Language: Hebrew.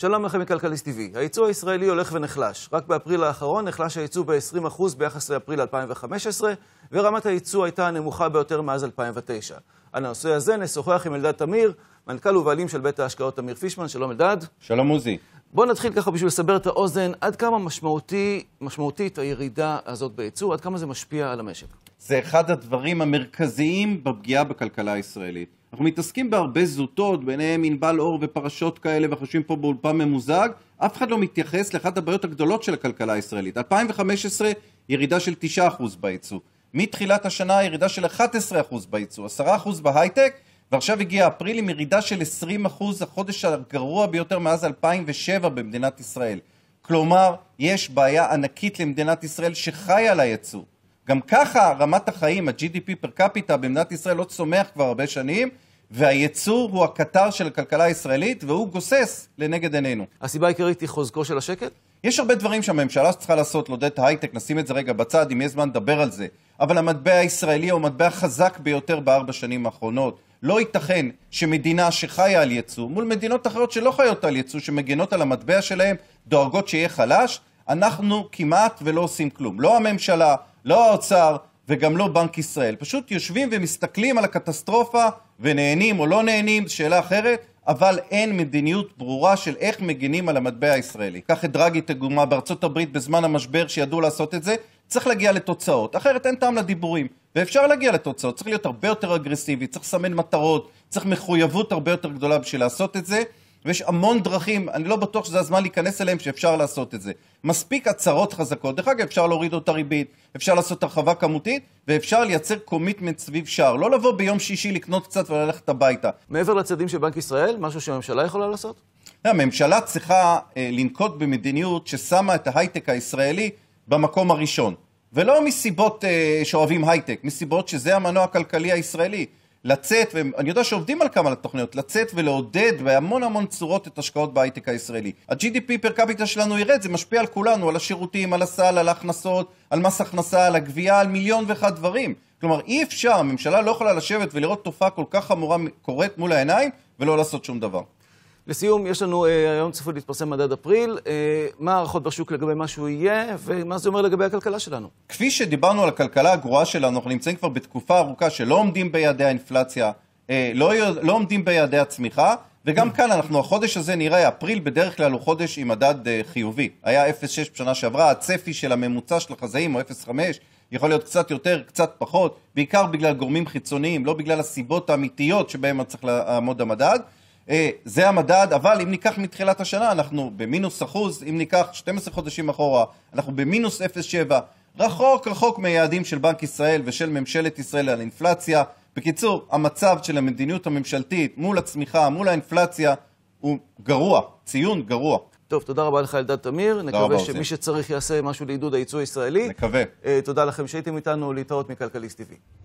שלום לכם מכלכליסט TV. הייצוא הישראלי הולך ונחלש. רק באפריל האחרון נחלש הייצוא ב-20% ביחס לאפריל 2015, ורמת הייצוא הייתה הנמוכה ביותר מאז 2009. על הנושא הזה נשוחח עם אלדד תמיר, מנכ"ל ובעלים של בית ההשקעות תמיר פישמן. שלום אלדד. שלום עוזי. בואו נתחיל ככה בשביל לסבר את האוזן, עד כמה משמעותי, משמעותית הירידה הזאת בייצוא, עד כמה זה משפיע על המשק? זה אחד הדברים המרכזיים בפגיעה בכלכלה הישראלית. אנחנו מתעסקים בהרבה זוטות, ביניהם ענבל אור ופרשות כאלה, וחושבים פה באולפן ממוזג, אף אחד לא מתייחס לאחת הבעיות הגדולות של הכלכלה הישראלית. 2015, ירידה של 9% בייצוא. מתחילת השנה, ירידה של 11% בייצוא, 10% בהייטק, ועכשיו הגיע אפריל עם ירידה של 20% אחוז, החודש הגרוע ביותר מאז 2007 במדינת ישראל. כלומר, יש בעיה ענקית למדינת ישראל שחיה על היצוא. גם ככה רמת החיים, ה-GDP פר קפיטה במדינת ישראל לא צומח כבר הרבה שנים, והייצוא הוא הקטר של הכלכלה הישראלית, והוא גוסס לנגד עינינו. הסיבה העיקרית היא חוזקו של השקל? יש הרבה דברים שהממשלה צריכה לעשות, לעודד את ההייטק, נשים את זה רגע בצד, אם יהיה זמן נדבר על זה. אבל המטבע הישראלי הוא המטבע החזק ביותר בארבע שנים האחרונות. לא ייתכן שמדינה שחיה על יצוא, מול מדינות אחרות שלא חיות על יצוא, שמגינות על המטבע שלהם, דואגות שיהיה חלש, אנחנו כמעט ולא עושים כלום. לא הממשלה, לא האוצר וגם לא בנק ישראל. פשוט יושבים ומסתכלים על הקטסטרופה ונהנים או לא נהנים, שאלה אחרת, אבל אין מדיניות ברורה של איך מגינים על המטבע הישראלי. קח את דרגי תגומה בארצות הברית בזמן המשבר שידעו לעשות את זה, צריך להגיע לתוצאות, אחרת אין טעם לדיבורים. ואפשר להגיע לתוצאות, צריך להיות הרבה יותר אגרסיבי, צריך לסמן מטרות, צריך מחויבות הרבה יותר גדולה בשביל לעשות את זה, ויש המון דרכים, אני לא בטוח שזה הזמן להיכנס אליהם, שאפשר לעשות את זה. מספיק הצהרות חזקות, דרך אגב, אפשר להוריד אותה ריבית, אפשר לעשות הרחבה כמותית, ואפשר לייצר קומיטמנט סביב שער. לא לבוא ביום שישי לקנות קצת וללכת הביתה. מעבר לצעדים של בנק ישראל, משהו שהממשלה יכולה לעשות? לא, הממשלה צריכה אה, לנקוט במדיניות ששמה את ההייטק הישראלי במקום הראשון. ולא מסיבות אה, שאוהבים הייטק, מסיבות שזה המנוע הכלכלי הישראלי. לצאת, ואני יודע שעובדים על כמה תוכניות, לצאת ולעודד בהמון המון צורות את השקעות בהייטק הישראלי. ה-GDP פר קפיטה שלנו ירד, זה משפיע על כולנו, על השירותים, על הסל, על ההכנסות, על מס הכנסה, על הגבייה, על מיליון ואחד דברים. כלומר, אי אפשר, הממשלה לא יכולה לשבת ולראות תופעה כל כך חמורה קורית מול העיניים ולא לעשות שום דבר. לסיום, יש לנו, אה, היום צפוי להתפרסם מדד אפריל, אה, מה ההערכות בשוק לגבי מה שהוא יהיה, ומה זה אומר לגבי הכלכלה שלנו? כפי שדיברנו על הכלכלה הגרועה שלנו, אנחנו נמצאים כבר בתקופה ארוכה שלא עומדים ביעדי האינפלציה, אה, לא, לא עומדים ביעדי הצמיחה, וגם mm. כאן אנחנו, החודש הזה נראה, אפריל בדרך כלל הוא חודש עם מדד אה, חיובי. היה 0.6 בשנה שעברה, הצפי של הממוצע של החזאים הוא 0.5. יכול להיות קצת יותר, קצת פחות, בעיקר בגלל גורמים חיצוניים, לא בגלל הסיבות האמיתיות שבהן צריך לעמוד המדד. אה, זה המדד, אבל אם ניקח מתחילת השנה, אנחנו במינוס אחוז, אם ניקח 12 חודשים אחורה, אנחנו במינוס 0.7, רחוק רחוק מיעדים של בנק ישראל ושל ממשלת ישראל על אינפלציה. בקיצור, המצב של המדיניות הממשלתית מול הצמיחה, מול האינפלציה, הוא גרוע, ציון גרוע. טוב, תודה רבה לך, אלדד תמיר. נקווה שמי זה. שצריך יעשה משהו לעידוד הייצוא הישראלי. נקווה. אה, תודה לכם שהייתם איתנו, להתראות מכלכליסט TV.